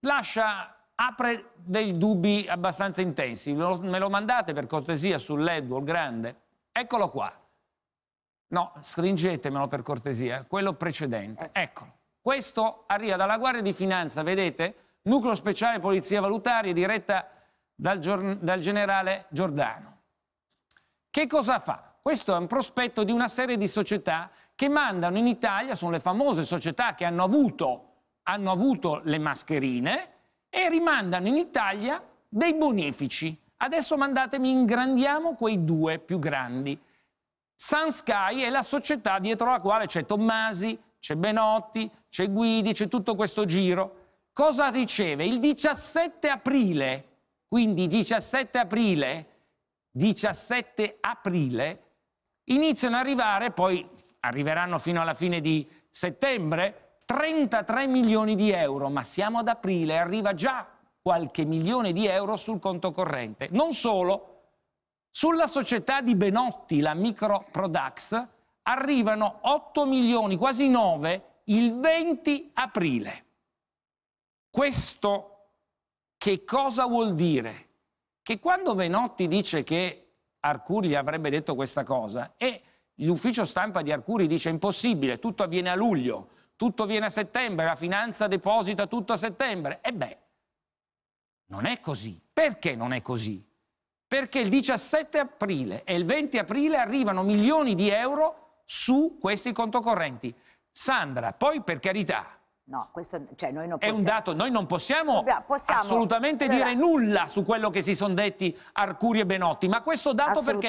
lascia, apre dei dubbi abbastanza intensi. Me lo, mandate per cortesia sull'Edwall grande? Eccolo qua. No, stringetemelo per cortesia, quello precedente. Eh. Eccolo. Questo arriva dalla Guardia di Finanza, vedete? Nucleo speciale Polizia Valutaria diretta dal, dal generale Giordano. Che cosa fa? Questo è un prospetto di una serie di società che mandano in Italia, sono le famose società che hanno avuto hanno avuto le mascherine e rimandano in Italia dei bonifici. Adesso mandatemi, ingrandiamo quei due più grandi. Sun Sky è la società dietro la quale c'è Tommasi, c'è Benotti, c'è Guidi, c'è tutto questo giro. Cosa riceve? Il 17 aprile, quindi 17 aprile, 17 aprile, iniziano ad arrivare, poi arriveranno fino alla fine di settembre, 33 milioni di euro, ma siamo ad aprile, arriva già qualche milione di euro sul conto corrente. Non solo, sulla società di Benotti, la Micro Products, arrivano 8 milioni, quasi 9, il 20 aprile. Questo che cosa vuol dire? Che quando Benotti dice che Arcuri avrebbe detto questa cosa e l'ufficio stampa di Arcuri dice impossibile, tutto avviene a luglio, tutto viene a settembre, la finanza deposita tutto a settembre. E beh, non è così. Perché non è così? Perché il 17 aprile e il 20 aprile arrivano milioni di euro su questi contocorrenti. Sandra, poi per carità, No, questo, cioè noi non possiamo... È un dato, noi non possiamo, possiamo assolutamente allora, dire nulla su quello che si sono detti Arcuri e Benotti, ma questo dato perché...